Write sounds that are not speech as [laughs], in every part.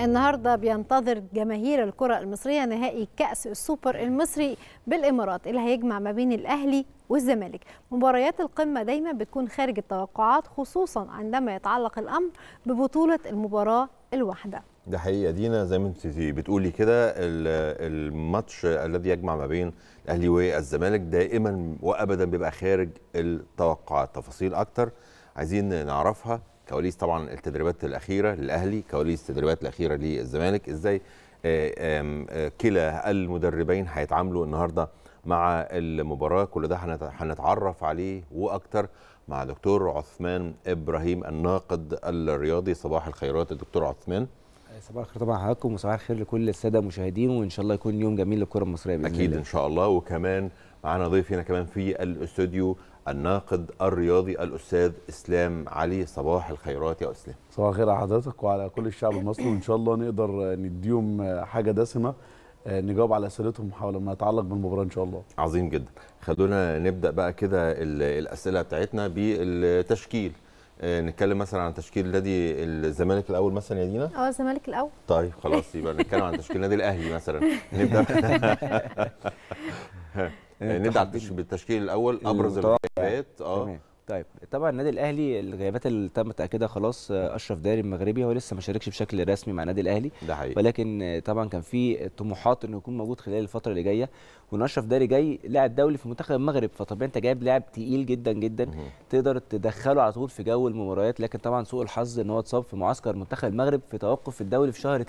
النهارده بينتظر جماهير الكره المصريه نهائي كاس السوبر المصري بالامارات اللي هيجمع ما بين الاهلي والزمالك مباريات القمه دايما بتكون خارج التوقعات خصوصا عندما يتعلق الامر ببطوله المباراه الواحده ده حقيقه دينا زي ما انت بتقولي كده الماتش الذي يجمع ما بين الاهلي والزمالك دائما وابدا بيبقى خارج التوقعات تفاصيل اكتر عايزين نعرفها كواليس طبعا التدريبات الاخيره للاهلي كواليس التدريبات الاخيره للزمالك ازاي آه، آه، كلا المدربين هيتعاملوا النهارده مع المباراه كل ده هنتعرف عليه واكتر مع دكتور عثمان ابراهيم الناقد الرياضي صباح الخيرات الدكتور عثمان صباح الخير طبعا حضراتكم وصباح الخير لكل الساده المشاهدين وان شاء الله يكون يوم جميل للكره المصريه باذن أكيد الله اكيد ان شاء الله وكمان معانا ضيف هنا كمان في الاستوديو الناقد الرياضي الاستاذ اسلام علي صباح الخيرات يا اسلام صباح الخير على حضرتك وعلى كل الشعب المصري وان شاء الله نقدر نديهم حاجه دسمه آه، نجاوب على اسئلتهم حول ما يتعلق بالمباراه ان شاء الله عظيم جدا خلونا نبدا بقى كده الاسئله بتاعتنا بالتشكيل آه، نتكلم مثلا عن تشكيل نادي الزمالك الاول مثلا يا دينا اه الزمالك الاول طيب خلاص يبقى نتكلم عن تشكيل نادي الاهلي مثلا نبدا [laughs] نبدا إيه، بالتشكيل الاول ابرز الغيابات اه طيب طبعا النادي الاهلي الغيابات اللي تم تاكيدها خلاص اشرف داري المغربي هو لسه ما شاركش بشكل رسمي مع النادي الاهلي ده حقيقي. ولكن طبعا كان في طموحات انه يكون موجود خلال الفتره اللي جايه وان اشرف داري جاي لاعب دولي في منتخب المغرب فطبيعي انت جايب لاعب تقيل جدا جدا مه. تقدر تدخله على طول في جو المباريات لكن طبعا سوء الحظ ان هو اتصاب في معسكر منتخب المغرب في توقف الدولي في شهر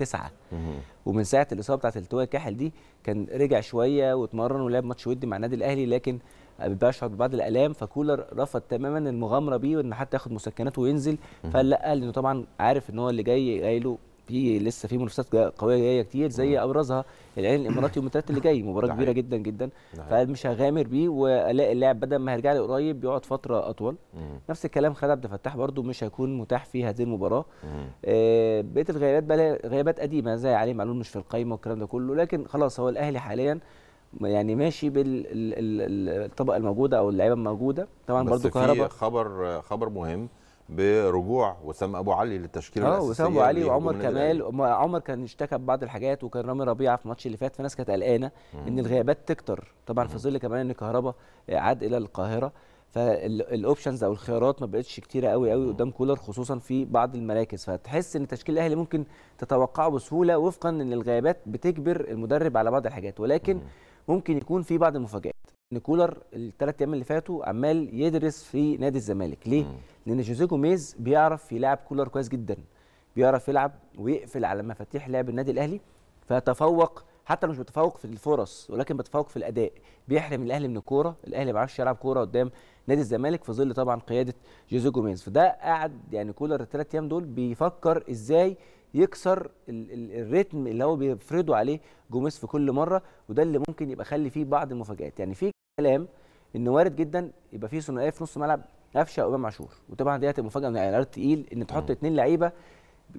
مه. ومن ساعه الاصابه بتاعت التواء الكاحل دي كان رجع شويه واتمرن ولعب ماتش ودي مع النادي الاهلي لكن بيشعر ببعض الالام فكولر رفض تماما المغامره بيه وان حتى ياخد مسكنات وينزل فقال لا لانه طبعا عارف ان هو اللي جاي جاي له في لسه في منافسات قويه جايه كتير زي ابرزها العين الاماراتي يوم الثلاث اللي جاي مباراه كبيره جدا جدا فمش هغامر بيه والاقي اللاعب بدل ما هيرجع لي قريب بيقعد فتره اطول نفس الكلام خالد عبد الفتاح برده مش هيكون متاح في هذه المباراه آه بقيه الغيابات بقى غيابات قديمه زي علي معلول مش في القايمه والكلام ده كله لكن خلاص هو الاهلي حاليا يعني ماشي بالطبقه الموجوده او اللعيبه الموجوده طبعا برضو كهرباء خبر خبر مهم برجوع وسام ابو علي للتشكيله آه، الاساسيه اه وسام ابو علي وعمر كمال عمر كان اشتكى ببعض الحاجات وكان رامي ربيعه في الماتش اللي فات فالناس كانت قلقانه ان الغيابات تكتر طبعا في ظل كمان ان كهربا عاد الى القاهره فالاوبشنز او الخيارات ما بقتش كتيره قوي قوي قدام كولر خصوصا في بعض المراكز فتحس ان تشكيل الاهلي ممكن تتوقعه بسهوله وفقا ان الغيابات بتجبر المدرب على بعض الحاجات ولكن مم. ممكن يكون في بعض المفاجات ان كولر الثلاث ايام اللي فاتوا عمال يدرس في نادي الزمالك ليه؟ مم. لان جوزيه جوميز بيعرف يلعب كولر كويس جدا بيعرف يلعب ويقفل على مفاتيح لعب النادي الاهلي فيتفوق حتى لو مش بتفوق في الفرص ولكن بتفوق في الاداء بيحرم الاهلي من الكوره الاهلي ما بيعرفش يلعب كوره قدام نادي الزمالك في ظل طبعا قياده جوزيه جوميز فده قعد يعني كولر الثلاث ايام دول بيفكر ازاي يكسر الريتم اللي هو بيفرضه عليه جوميز في كل مره وده اللي ممكن يبقى خلي فيه بعض المفاجات يعني في كلام ان وارد جدا يبقى في ثنائيه في نص ملعب قفشه او امام عاشور وطبعا دي هتبقى مفاجاه من الاعلانات تقيل ان تحط اثنين لعيبه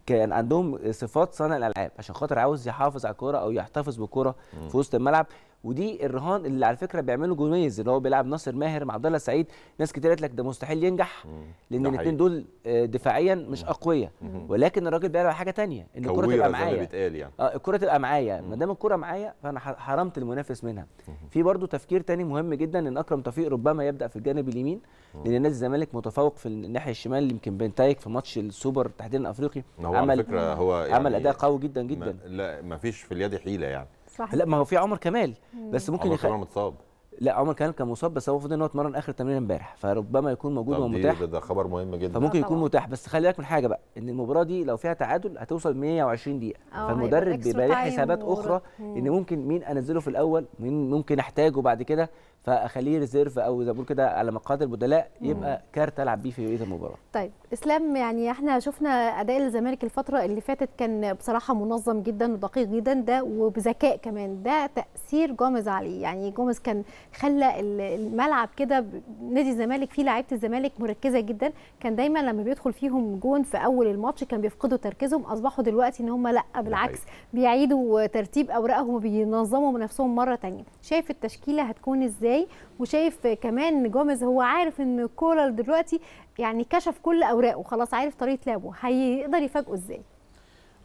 كان عندهم صفات صانع الالعاب عشان خاطر عاوز يحافظ على الكوره او يحتفظ بالكوره في وسط الملعب ودي الرهان اللي على فكره بيعمله جوميز اللي هو بيلعب ناصر ماهر مع عبد الله سعيد ناس كتير قالت لك ده مستحيل ينجح لان الاثنين دول آه، دفاعيا مش اقوياء ولكن الراجل بيلعب حاجه ثانيه ان الكره تبقى معايا يعني. اه الكره تبقى معايا ما دام الكره معايا فانا حرمت المنافس منها في برضو تفكير ثاني مهم جدا ان اكرم توفيق ربما يبدا في الجانب اليمين لان نادي الزمالك متفوق في الناحيه الشمال يمكن بنتايك في ماتش السوبر تحديدا الافريقي عمل هو يعني عمل اداء قوي جدا جدا ما لا ما فيش في اليد حيله يعني صح لا ما هو في عمر كمال بس ممكن عمر يخ... كمال متصاب لا عمر كمال كان مصاب بس هو المفروض ان هو اتمرن اخر تمرين امبارح فربما يكون موجود ومتاح ده خبر مهم جدا فممكن يكون متاح بس خلي بالك من حاجه بقى ان المباراه دي لو فيها تعادل هتوصل 120 دقيقه اه، فالمدرب بيبقى ليه حسابات اخرى ان ممكن مين انزله في الاول مين ممكن احتاجه بعد كده فاخليه ريزيرف او زي ما بقول كده على مقاعد البدلاء يبقى كارت العب بيه في بقيه المباراه. طيب اسلام يعني احنا شفنا اداء الزمالك الفتره اللي فاتت كان بصراحه منظم جدا ودقيق جدا ده وبذكاء كمان ده تاثير جوميز عليه يعني جوميز كان خلى الملعب كده نادي الزمالك فيه لعيبه الزمالك مركزه جدا كان دايما لما بيدخل فيهم جون في اول الماتش كان بيفقدوا تركيزهم اصبحوا دلوقتي ان هم لا بالعكس بيعيدوا ترتيب اوراقهم وبينظموا نفسهم مره ثانيه شايف التشكيله هتكون ازاي ازاي وشايف كمان جوميز هو عارف ان كولر دلوقتي يعني كشف كل اوراقه خلاص عارف طريقه لعبه هيقدر يفاجئه ازاي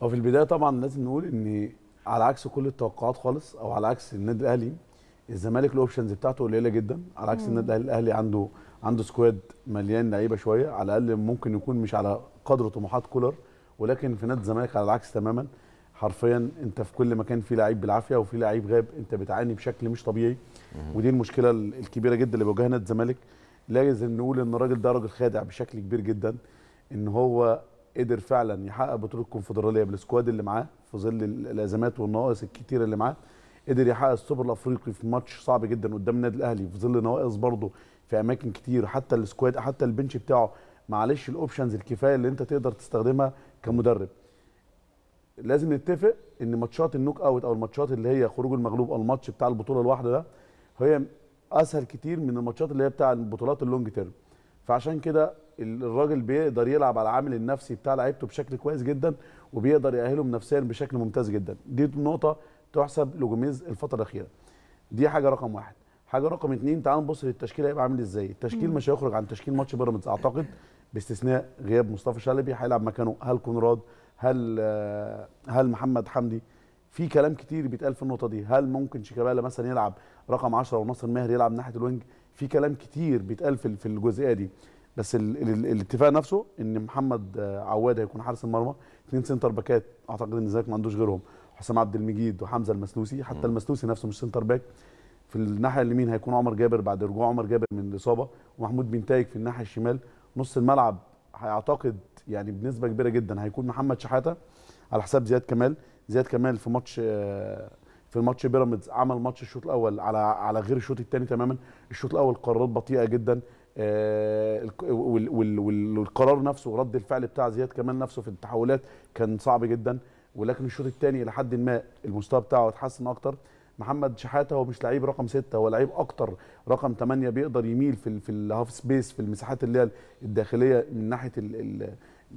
هو في البدايه طبعا لازم نقول ان على عكس كل التوقعات خالص او على عكس النادي الاهلي الزمالك الاوبشنز بتاعته قليله جدا على عكس النادي الاهلي عنده عنده سكواد مليان لعيبه شويه على الاقل ممكن يكون مش على قدر طموحات كولر ولكن في نادي الزمالك على العكس تماما حرفيا انت في كل مكان في لعيب بالعافيه وفي لعيب غاب انت بتعاني بشكل مش طبيعي ودي المشكله الكبيره جدا اللي بيواجهها نادي الزمالك لازم نقول ان الراجل ده راجل خادع بشكل كبير جدا ان هو قدر فعلا يحقق بطوله الكونفدراليه بالسكواد اللي معاه في ظل الازمات والنواقص الكتيره اللي معاه قدر يحقق السوبر الافريقي في ماتش صعب جدا قدام النادي الاهلي في ظل نواقص برضه في اماكن كتير حتى السكواد حتى البنش بتاعه معلش الاوبشنز الكفايه اللي انت تقدر تستخدمها كمدرب لازم نتفق ان ماتشات النوك اوت او الماتشات اللي هي خروج المغلوب او الماتش بتاع البطوله الواحده ده هي اسهل كتير من الماتشات اللي هي بتاع البطولات اللونج تيرم فعشان كده الراجل بيقدر يلعب على العامل النفسي بتاع لعيبته بشكل كويس جدا وبيقدر يأهلهم نفسيا بشكل ممتاز جدا دي نقطه تحسب لجوميز الفتره الاخيره دي حاجه رقم واحد حاجه رقم اتنين تعال نبص للتشكيل هيبقى عامل ازاي التشكيل مش هيخرج عن تشكيل ماتش بيراميدز اعتقد باستثناء غياب مصطفى شلبي هيلعب مكانه هل كونراد هل هل محمد حمدي في كلام كتير بيتقال في النقطه دي هل ممكن شيكابالا مثلا يلعب رقم 10 وناصر ماهر يلعب ناحيه الوينج في كلام كتير بيتقال في في الجزئيه دي بس ال ال الاتفاق نفسه ان محمد عواد هيكون حارس المرمى اثنين سنتر باكات اعتقد ان الزمالك ما عندوش غيرهم حسام عبد المجيد وحمزه المسلوسي حتى المسلوسي نفسه مش سنتر باك في الناحيه اليمين هيكون عمر جابر بعد رجوع عمر جابر من الاصابه ومحمود بنتايج في الناحيه الشمال نص الملعب هيعتقد يعني بنسبه كبيره جدا هيكون محمد شحاته على حساب زياد كمال زياد كمال في ماتش في الماتش بيراميدز عمل ماتش الشوط الاول على على غير الشوط الثاني تماما الشوط الاول قرارات بطيئه جدا آه، والقرار نفسه رد الفعل بتاع زياد كمال نفسه في التحولات كان صعب جدا ولكن الشوط الثاني لحد ما المستوى بتاعه اتحسن اكتر محمد شحاته هو مش لعيب رقم ستة هو لعيب اكتر رقم ثمانية بيقدر يميل في في الهاف سبيس في المساحات اللي هي الداخليه من ناحيه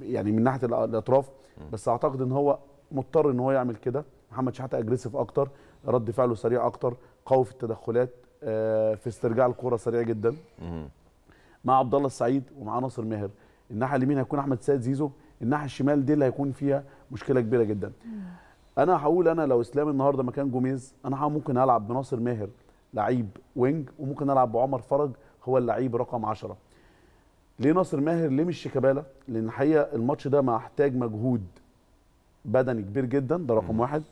يعني من ناحيه الاطراف بس اعتقد ان هو مضطر ان هو يعمل كده محمد شحاته اجريسيف اكتر رد فعله سريع اكتر قوي في التدخلات آه، في استرجاع الكره سريع جدا مع عبد الله السعيد ومع ناصر ماهر الناحيه اليمين هيكون احمد سيد زيزو الناحيه الشمال دي اللي هيكون فيها مشكله كبيره جدا انا هقول انا لو اسلام النهارده مكان جوميز انا ممكن العب بناصر ماهر لعيب وينج وممكن العب بعمر فرج هو اللعيب رقم 10 ليه ناصر ماهر ليه مش شيكابالا لان الحقيقه الماتش ده محتاج مجهود بدني كبير جدا ده رقم واحد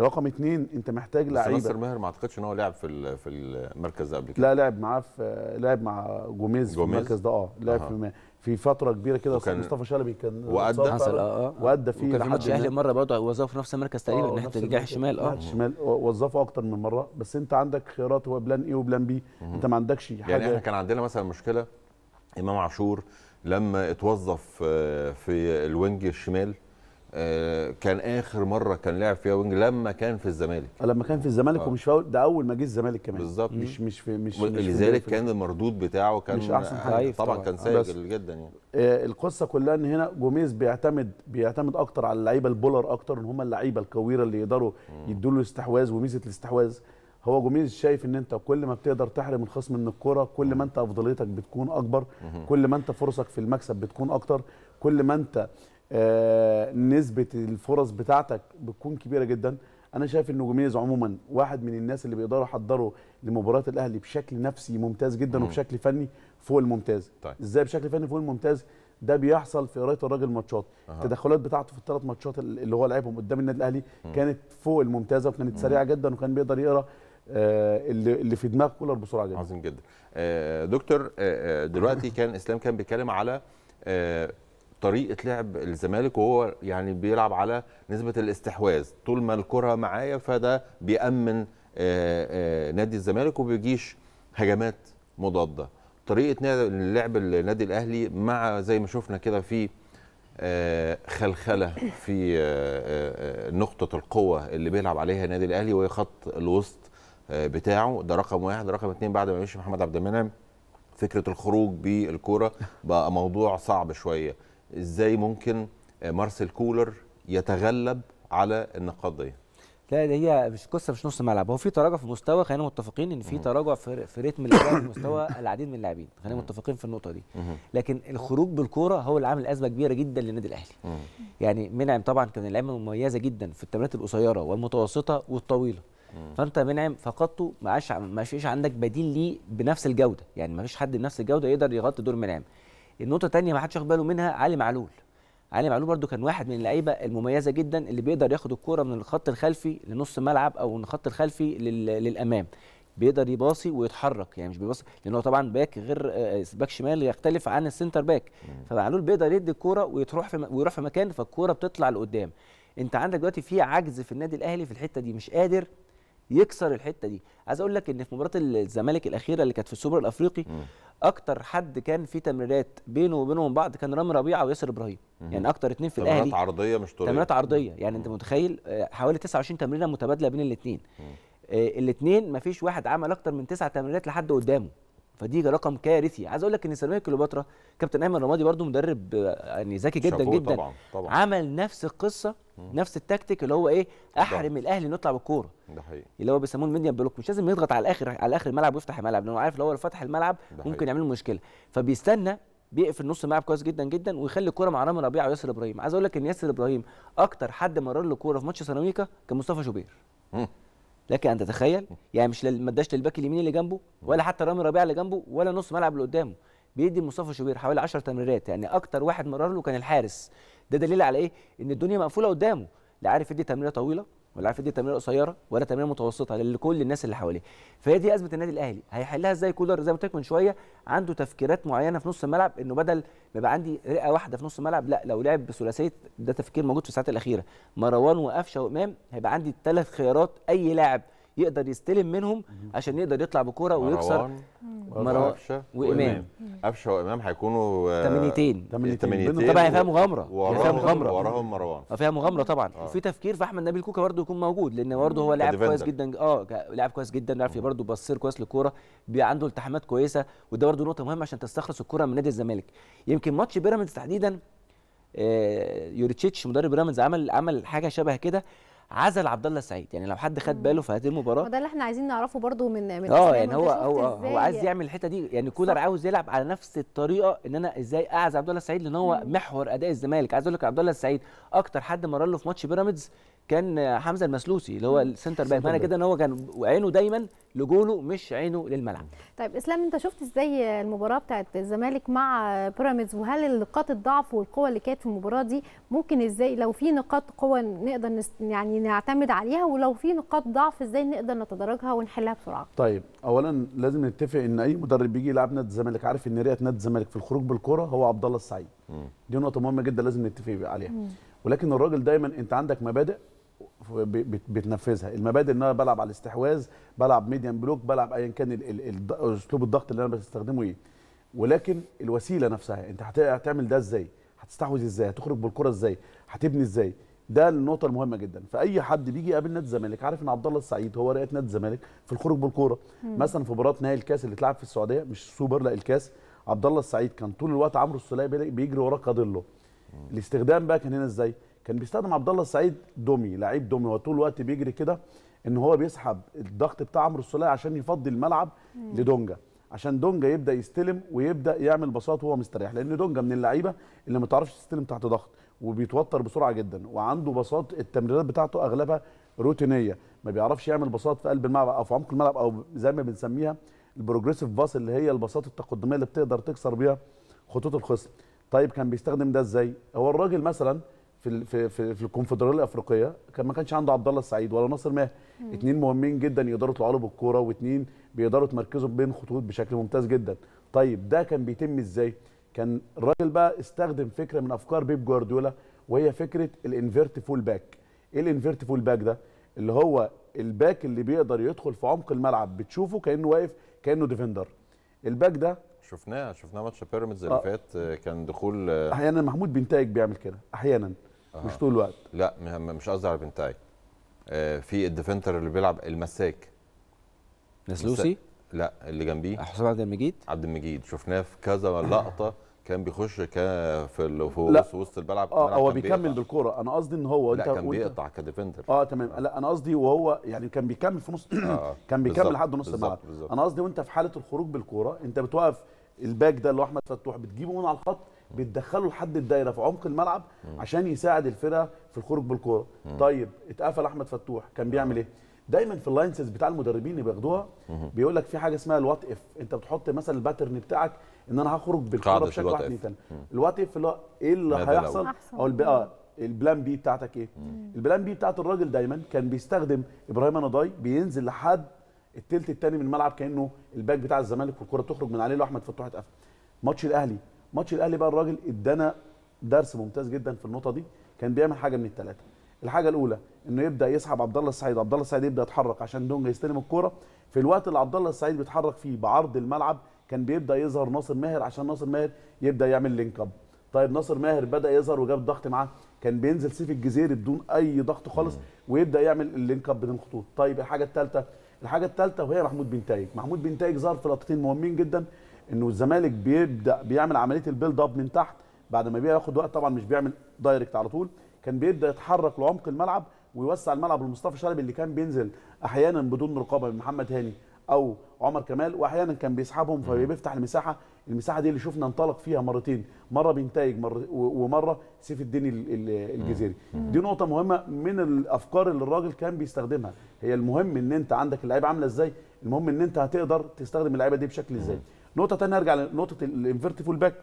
رقم اثنين انت محتاج لعيبه ناصر ماهر ما اعتقدش ان هو لعب في في المركز ده قبل كده لا لعب معاه في لعب مع جوميز, في المركز ده اه لعب في في فتره كبيره كده وكان مصطفى شلبي كان وادى آه،, اه وادى فيه وكان في ماتش الاهلي مره برضه وظفه في نفس المركز تقريبا آه، ناحيه الجناح الشمال اه الشمال وظفه اكتر من مره بس انت عندك خيارات هو بلان ايه وبلان بي انت ما عندكش يعني حاجه يعني احنا كان عندنا مثلا مشكله امام عاشور لما اتوظف آه، في الوينج الشمال آه، كان اخر مره كان لعب فيها وينج لما كان في الزمالك لما كان في الزمالك آه. ومش فاول ده اول ما جه الزمالك كمان بالظبط مش مش في مش, لذلك كان المردود بتاعه كان مش احسن حاجه طبعا, طبعا كان آه، سيء جدا يعني آه القصه كلها ان هنا جوميز بيعتمد بيعتمد اكتر على اللعيبه البولر اكتر ان هم اللعيبه الكويره اللي يقدروا يدوا له استحواذ وميزه الاستحواذ هو جوميز شايف ان انت كل ما بتقدر تحرم الخصم من الكره كل ما انت افضليتك بتكون اكبر كل ما انت فرصك في المكسب بتكون اكتر كل ما انت آه، نسبه الفرص بتاعتك بتكون كبيره جدا انا شايف ان جوميز عموما واحد من الناس اللي بيقدروا يحضروا لمباريات الاهلي بشكل نفسي ممتاز جدا وبشكل فني فوق الممتاز طيب. ازاي بشكل فني فوق الممتاز ده بيحصل في قرايه الراجل ماتشات التدخلات بتاعته في الثلاث ماتشات اللي هو لعبهم قدام النادي الاهلي كانت فوق الممتازه وكانت سريعه جدا وكان بيقدر يقرا آه، اللي اللي في دماغ كولر بسرعه جدا عظيم جدا آه، دكتور آه، دلوقتي [coughs] كان اسلام كان بيتكلم على طريقه لعب الزمالك وهو يعني بيلعب على نسبه الاستحواذ طول ما الكره معايا فده بيامن نادي الزمالك وبيجيش هجمات مضاده طريقه لعب النادي الاهلي مع زي ما شفنا كده في خلخله في نقطه القوه اللي بيلعب عليها النادي الاهلي وهي خط الوسط بتاعه ده رقم واحد رقم اثنين بعد ما مشي محمد عبد المنعم فكره الخروج بالكوره بقى موضوع صعب شويه ازاي ممكن مارسيل كولر يتغلب على النقاط دي لا هي مش قصه مش نص ملعب هو في تراجع في مستوى خلينا متفقين ان في تراجع في, ريتم اللعب في مستوى [coughs] العديد من اللاعبين خلينا متفقين في النقطه دي لكن الخروج بالكوره هو اللي عامل ازمه كبيره جدا للنادي الاهلي يعني منعم طبعا كان لعيبه مميزه جدا في التمريرات القصيره والمتوسطه والطويله فانت يا منعم فقدته ما عادش ما فيش عندك بديل ليه بنفس الجوده يعني ما فيش حد بنفس الجوده يقدر يغطي دور منعم النقطه الثانيه ما حدش واخد باله منها علي معلول علي معلول برده كان واحد من اللعيبه المميزه جدا اللي بيقدر ياخد الكوره من الخط الخلفي لنص ملعب او من الخط الخلفي للامام بيقدر يباصي ويتحرك يعني مش بيباصي لان هو طبعا باك غير آه، آه، باك شمال يختلف عن السنتر باك فمعلول بيقدر يدي الكوره ويروح في ويروح في مكان فالكوره بتطلع لقدام انت عندك دلوقتي في عجز في النادي الاهلي في الحته دي مش قادر يكسر الحته دي عايز اقول لك ان في مباراه الزمالك الاخيره اللي كانت في السوبر الافريقي اكتر حد كان في تمريرات بينه وبينهم بعض كان رامي ربيعه وياسر ابراهيم يعني اكتر اثنين في الاهلي تمريرات عرضيه مش طوليه تمريرات عرضيه يعني انت متخيل آه، حوالي 29 تمريره متبادله بين الاثنين آه، الاثنين ما فيش واحد عمل اكتر من تسع تمريرات لحد قدامه فدي رقم كارثي عايز اقول لك ان سيراميكا كليوباترا كابتن ايمن رمادي برده مدرب آه، يعني ذكي جدا جدا طبعًا. طبعًا. عمل نفس القصه نفس التكتيك اللي هو ايه احرم ده. الاهلي انه يطلع بالكوره ده حقيقي اللي هو بيسموه ميديا بلوك مش لازم يضغط على الاخر على اخر الملعب ويفتح الملعب لانه عارف لو هو فتح الملعب ممكن يعمل مشكله فبيستنى بيقفل نص الملعب كويس جدا جدا ويخلي الكوره مع رامي ربيعه وياسر ابراهيم عايز اقول لك ان ياسر ابراهيم اكتر حد مرر له كوره في ماتش سيراميكا كان مصطفى شوبير لكن ان تتخيل يعني مش ما اداش للباك اليمين اللي جنبه ولا حتى رامي ربيعه اللي جنبه ولا نص ملعب اللي قدامه بيدي مصطفى شوبير حوالي 10 تمريرات يعني اكتر واحد مرر له كان الحارس ده دليل على ايه ان الدنيا مقفوله قدامه لا عارف يدي تمريره طويله ولا عارف يدي تمريره قصيره ولا تمريره متوسطه لكل الناس اللي حواليه فهي دي ازمه النادي الاهلي هيحلها ازاي كولر زي ما قلت من شويه عنده تفكيرات معينه في نص الملعب انه بدل ما يبقى عندي رئه واحده في نص الملعب لا لو لعب بثلاثيه ده تفكير موجود في الساعات الاخيره مروان وقفشه وامام هيبقى عندي ثلاث خيارات اي لاعب يقدر يستلم منهم عشان يقدر يطلع بكوره ويكسر مروان وامام قفشه وامام هيكونوا آه، تمنيتين تمنيتين طبعا هي فيها مغامره يعني فيها مغامره وراهم مروان آه، فيها مغامره طبعا آه. وفي تفكير في احمد نبيل كوكا برده يكون موجود لان برده هو لاعب كويس جدا اه لاعب كويس جدا بيعرف برده بصير كويس للكوره عنده التحامات كويسه وده برده نقطه مهمه عشان تستخلص الكوره من نادي الزمالك يمكن ماتش بيراميدز تحديدا آه، يوريتشيتش مدرب بيراميدز عمل عمل حاجه شبه كده عزل عبد الله السعيد يعني لو حد خد باله في هذه المباراه وده اللي احنا عايزين نعرفه برده من من اه يعني هو هو هو عايز يعمل الحته دي يعني كولر عاوز يلعب على نفس الطريقه ان انا ازاي اعزل عبد الله السعيد لان هو محور اداء الزمالك عايز اقول لك عبد الله السعيد اكتر حد مر له في ماتش بيراميدز كان حمزه المسلوسي اللي هو السنتر باك معنى كده ان هو كان عينه دايما لجونه مش عينه للملعب طيب اسلام انت شفت ازاي المباراه بتاعت الزمالك مع بيراميدز وهل نقاط الضعف والقوه اللي كانت في المباراه دي ممكن ازاي لو في نقاط قوه نقدر نس يعني نعتمد عليها ولو في نقاط ضعف ازاي نقدر نتدرجها ونحلها بسرعه طيب اولا لازم نتفق ان اي مدرب بيجي يلعب نادي الزمالك عارف ان رئه نادي الزمالك في الخروج بالكره هو عبد الله السعيد دي نقطه مهمه جدا لازم نتفق عليها م. ولكن الراجل دايما انت عندك مبادئ بتنفذها المبادئ ان انا بلعب على الاستحواذ بلعب ميديان بلوك بلعب ايا كان اسلوب الضغط اللي انا بستخدمه ايه ولكن الوسيله نفسها انت هتعمل ده ازاي هتستحوذ ازاي هتخرج بالكره ازاي هتبني ازاي ده النقطه المهمه جدا فاي حد بيجي يقابل نادي الزمالك عارف ان عبد الله السعيد هو رئيس نادي الزمالك في الخروج بالكوره مثلا في مباراه نهائي الكاس اللي اتلعب في السعوديه مش سوبر لا الكاس عبد الله السعيد كان طول الوقت عمرو السلاي بيجري وراه قاضي الاستخدام بقى كان هنا ازاي كان بيستخدم عبد الله السعيد دومي لعيب دومي وطول الوقت بيجري كده ان هو بيسحب الضغط بتاع عمرو السوليه عشان يفضي الملعب لدونجا عشان دونجا يبدا يستلم ويبدا يعمل بساط وهو مستريح لان دونجا من اللعيبه اللي ما تعرفش تستلم تحت ضغط وبيتوتر بسرعه جدا وعنده بساط التمريرات بتاعته اغلبها روتينيه ما بيعرفش يعمل بساط في قلب الملعب او في عمق الملعب او زي ما بنسميها البروجريسيف باس اللي هي البساط التقدميه اللي بتقدر تكسر بيها خطوط الخصم طيب كان بيستخدم ده ازاي هو الراجل مثلا في في في, في الكونفدراليه الافريقيه كان ما كانش عنده عبد الله السعيد ولا ناصر ماهر اثنين مهمين جدا يقدروا يطلعوا له بالكوره واثنين بيقدروا يتمركزوا بين خطوط بشكل ممتاز جدا طيب ده كان بيتم ازاي كان الراجل بقى استخدم فكره من افكار بيب جوارديولا وهي فكره الانفيرت فول باك ايه الانفيرت فول باك ده اللي هو الباك اللي بيقدر يدخل في عمق الملعب بتشوفه كانه واقف كانه ديفندر الباك ده شفناه شفناه ماتش بيراميدز اللي آه. فات كان دخول احيانا محمود بنتايج بيعمل كده احيانا أه. مش طول الوقت لا مش قصدي على بنتاي آه في الديفنتر اللي بيلعب المساك نسلوسي لا اللي جنبيه حسام عبد المجيد عبد المجيد شفناه في كذا لقطه كان بيخش كان في وسط وسط الملعب اه هو بيكمل بالكوره انا قصدي ان هو لا انت كان بيقطع كديفندر اه تمام آه. لا انا قصدي وهو يعني كان بيكمل في نص [clears throat] آه. كان بيكمل لحد نص الملعب انا قصدي وانت في حاله الخروج بالكوره انت بتوقف الباك ده اللي هو احمد فتوح بتجيبه من على الخط بتدخله لحد الدايره في عمق الملعب عشان يساعد الفرقه في الخروج بالكوره طيب اتقفل احمد فتوح كان بيعمل ايه دايما في اللاينسز بتاع المدربين اللي بياخدوها بيقول لك في حاجه اسمها الوات اف انت بتحط مثلا الباترن بتاعك ان انا هخرج بالكوره بشكل واحد اثنين ثلاثه الوات اف اللي هو ايه اللي هيحصل او اه البلان بي بتاعتك ايه البلان بي بتاعت الراجل دايما كان بيستخدم ابراهيم نضاي بينزل لحد الثلث الثاني من الملعب كانه الباك بتاع الزمالك والكره تخرج من عليه لو احمد فتوح اتقفل ماتش الاهلي ماتش الاهلي بقى الراجل ادانا درس ممتاز جدا في النقطه دي كان بيعمل حاجه من الثلاثه الحاجه الاولى انه يبدا يسحب عبد الله السعيد عبد الله السعيد يبدا يتحرك عشان دونجا يستلم الكوره في الوقت اللي عبد الله السعيد بيتحرك فيه بعرض الملعب كان بيبدا يظهر ناصر ماهر عشان ناصر ماهر يبدا يعمل لينك اب طيب ناصر ماهر بدا يظهر وجاب ضغط معاه كان بينزل سيف الجزيري بدون اي ضغط خالص ويبدا يعمل اللينك اب بين الخطوط طيب الحاجه الثالثه الحاجه الثالثه وهي محمود بن محمود بن ظهر في لقطتين مهمين جدا انه الزمالك بيبدا بيعمل عمليه البيلد اب من تحت بعد ما بياخد وقت طبعا مش بيعمل دايركت على طول كان بيبدا يتحرك لعمق الملعب ويوسع الملعب لمصطفى شلبي اللي كان بينزل احيانا بدون رقابه من محمد هاني او عمر كمال واحيانا كان بيسحبهم فبيفتح المساحه المساحه دي اللي شفنا انطلق فيها مرتين مره بنتايج مرة ومره سيف الدين الجزيري دي نقطه مهمه من الافكار اللي الراجل كان بيستخدمها هي المهم ان انت عندك اللعيبه عامله ازاي المهم ان انت هتقدر تستخدم اللعيبه دي بشكل ازاي نقطه ثانيه ارجع لنقطه الانفيرت فول باك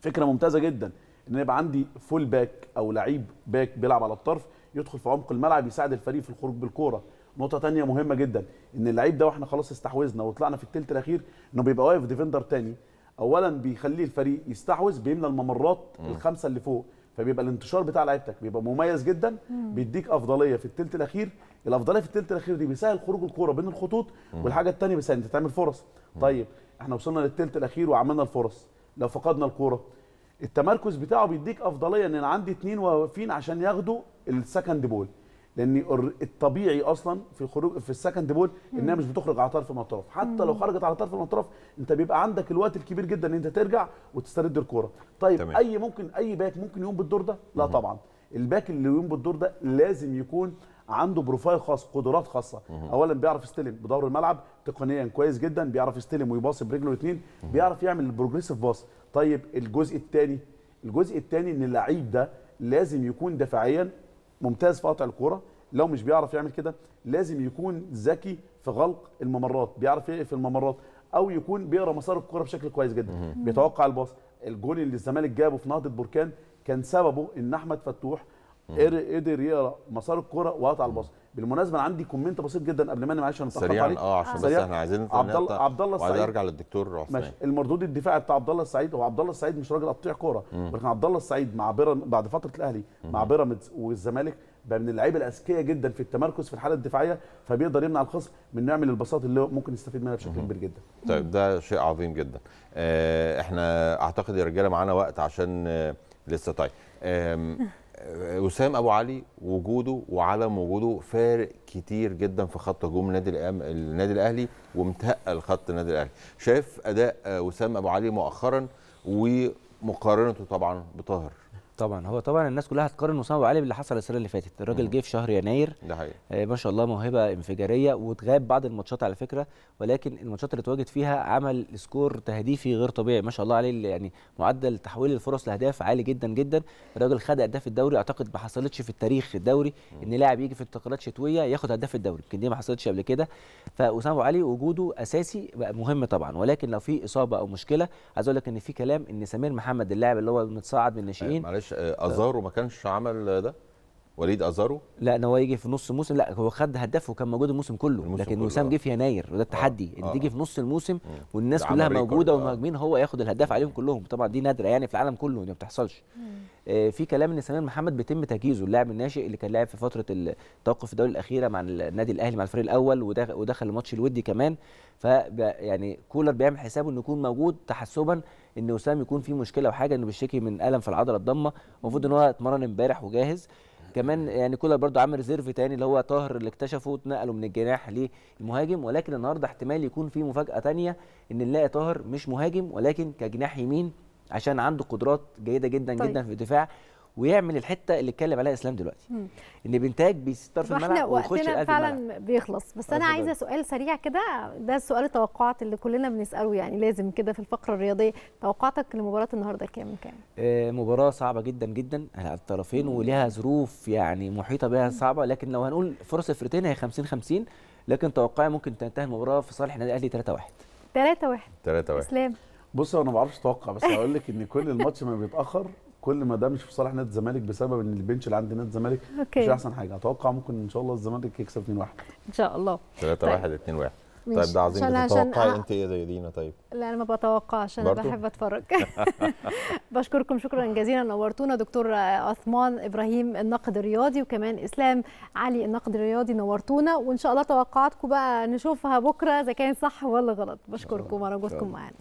فكره ممتازه جدا ان يبقى عندي فول باك او لعيب باك بيلعب على الطرف يدخل في عمق الملعب يساعد الفريق في الخروج بالكوره نقطه تانية مهمه جدا ان اللعيب ده واحنا خلاص استحوذنا وطلعنا في الثلث الاخير انه بيبقى واقف ديفندر تاني اولا بيخلي الفريق يستحوذ بيملى الممرات م. الخمسه اللي فوق فبيبقى الانتشار بتاع لعيبتك بيبقى مميز جدا مم. بيديك افضليه في الثلث الاخير الافضليه في الثلث الاخير دي بيسهل خروج الكوره بين الخطوط والحاجه الثانيه بيسهل انت تعمل فرص مم. طيب احنا وصلنا للثلث الاخير وعملنا الفرص لو فقدنا الكوره التمركز بتاعه بيديك افضليه ان انا عندي اثنين واقفين عشان ياخدوا السكند بول لان الطبيعي اصلا في الخروج في السكند بول انها مش بتخرج على طرف المطرف الاطراف حتى لو خرجت على طرف المطرف الاطراف انت بيبقى عندك الوقت الكبير جدا ان انت ترجع وتسترد الكوره طيب تمام. اي ممكن اي باك ممكن يقوم بالدور ده لا طبعا الباك اللي يقوم بالدور ده لازم يكون عنده بروفايل خاص قدرات خاصه اولا بيعرف يستلم بدور الملعب تقنيا كويس جدا بيعرف يستلم ويباصي برجله الاثنين بيعرف يعمل البروجريسيف باص طيب الجزء الثاني الجزء الثاني ان اللعيب ده لازم يكون دفاعيا ممتاز في قطع الكوره لو مش بيعرف يعمل كده لازم يكون ذكي في غلق الممرات بيعرف يقف الممرات او يكون بيقرا مسار الكوره بشكل كويس جدا بيتوقع الباص الجول اللي الزمالك جابه في نهضه بركان كان سببه ان احمد فتوح قدر يقرا مسار الكوره وقطع الباص بالمناسبه انا عندي كومنت بسيط جدا قبل ما انا معلش هنتاخر سريعا اه عشان بس احنا عايزين عبد الله عبد الله السعيد ارجع للدكتور عثمان ماشي المردود الدفاعي بتاع عبد الله السعيد هو عبد الله السعيد مش راجل قطيع كوره ولكن عبد الله السعيد مع بيراميدز بعد فتره الاهلي مع بيراميدز والزمالك بقى من اللعيبه الاذكياء جدا في التمركز في الحاله الدفاعيه فبيقدر يمنع الخصم من نعمل البساط اللي ممكن يستفيد منها بشكل كبير جدا. طيب ده شيء عظيم جدا. آه، احنا اعتقد يا رجاله معانا وقت عشان آه، لسه طيب. وسام ابو علي وجوده وعدم وجوده فارق كتير جدا في خط هجوم النادي النادي الاهلي ومتهقل خط النادي الاهلي شايف اداء وسام ابو علي مؤخرا ومقارنته طبعا بطاهر طبعا هو طبعا الناس كلها هتقارن اسامه ابو علي باللي حصل السنه اللي فاتت الراجل جه في شهر يناير ده حقيقي آه ما شاء الله موهبه انفجاريه واتغاب بعض الماتشات على فكره ولكن الماتشات اللي اتواجد فيها عمل سكور تهديفي غير طبيعي ما شاء الله عليه يعني معدل تحويل الفرص لاهداف عالي جدا جدا الراجل خد هداف الدوري اعتقد ما حصلتش في التاريخ الدوري ان لاعب يجي في انتقالات شتويه ياخد هداف الدوري يمكن دي ما حصلتش قبل كده فاسامه ابو علي وجوده اساسي بقى مهم طبعا ولكن لو في اصابه او مشكله عايز اقول لك ان في كلام ان سمير محمد اللاعب اللي هو متصاعد من الناشئين اظهره ما آه، كانش عمل ده وليد ازارو لا ان هو يجي في نص موسم لا هو خد هداف وكان موجود الموسم كله الموسم لكن كله وسام آه. جه في يناير وده التحدي آه. ان تيجي آه. في نص الموسم آه. والناس كلها موجوده آه. والمهاجمين هو ياخد الهداف عليهم كلهم طبعا دي نادره يعني في العالم كله ما بتحصلش آه في كلام ان سمير محمد بيتم تجهيزه اللاعب الناشئ اللي كان لاعب في فتره التوقف الدوري الاخيره مع النادي الاهلي مع الفريق الاول ودخل الماتش الودي كمان ف يعني كولر بيعمل حسابه انه يكون موجود تحسبا ان وسام يكون في مشكله وحاجه انه بيشتكي من الم في العضله الضمه المفروض ان هو اتمرن امبارح وجاهز كمان يعني كولر برده عامل ريزيرف تاني اللي هو طاهر اللي اكتشفه اتنقله من الجناح للمهاجم ولكن النهارده احتمال يكون في مفاجاه تانيه ان نلاقي طاهر مش مهاجم ولكن كجناح يمين عشان عنده قدرات جيده جدا طيب. جدا في الدفاع ويعمل الحته اللي اتكلم عليها اسلام دلوقتي مم. ان بنتاج بيستر في الملعب ويخش وقتنا فعلا بيخلص بس انا عايزه سؤال سريع كده ده سؤال التوقعات اللي كلنا بنساله يعني لازم كده في الفقره الرياضيه توقعاتك لمباراه النهارده كام كام آه مباراه صعبه جدا جدا آه، على الطرفين وليها ظروف يعني محيطه بها صعبه لكن لو هنقول فرص الفرقتين هي 50 50 لكن توقعي ممكن تنتهي المباراه في صالح النادي الاهلي 3 1 3 1 3 1 اسلام بص انا ما بعرفش اتوقع بس هقول لك ان كل الماتش ما بيتاخر كل ما ده مش في صالح نادي الزمالك بسبب ان البنش اللي عند نادي الزمالك مش احسن حاجه اتوقع ممكن ان شاء الله الزمالك يكسب 2 1 ان شاء الله 3 1 2 1 طيب, طيب، ده عظيم بتتوقعي انت ايه زي دينا طيب لا انا ما بتوقعش انا بحب اتفرج [laughs] بشكركم شكرا جزيلا نورتونا دكتور عثمان ابراهيم الناقد الرياضي وكمان اسلام علي الناقد الرياضي نورتونا وان شاء الله توقعاتكم بقى نشوفها بكره اذا كان صح ولا غلط بشكركم على معانا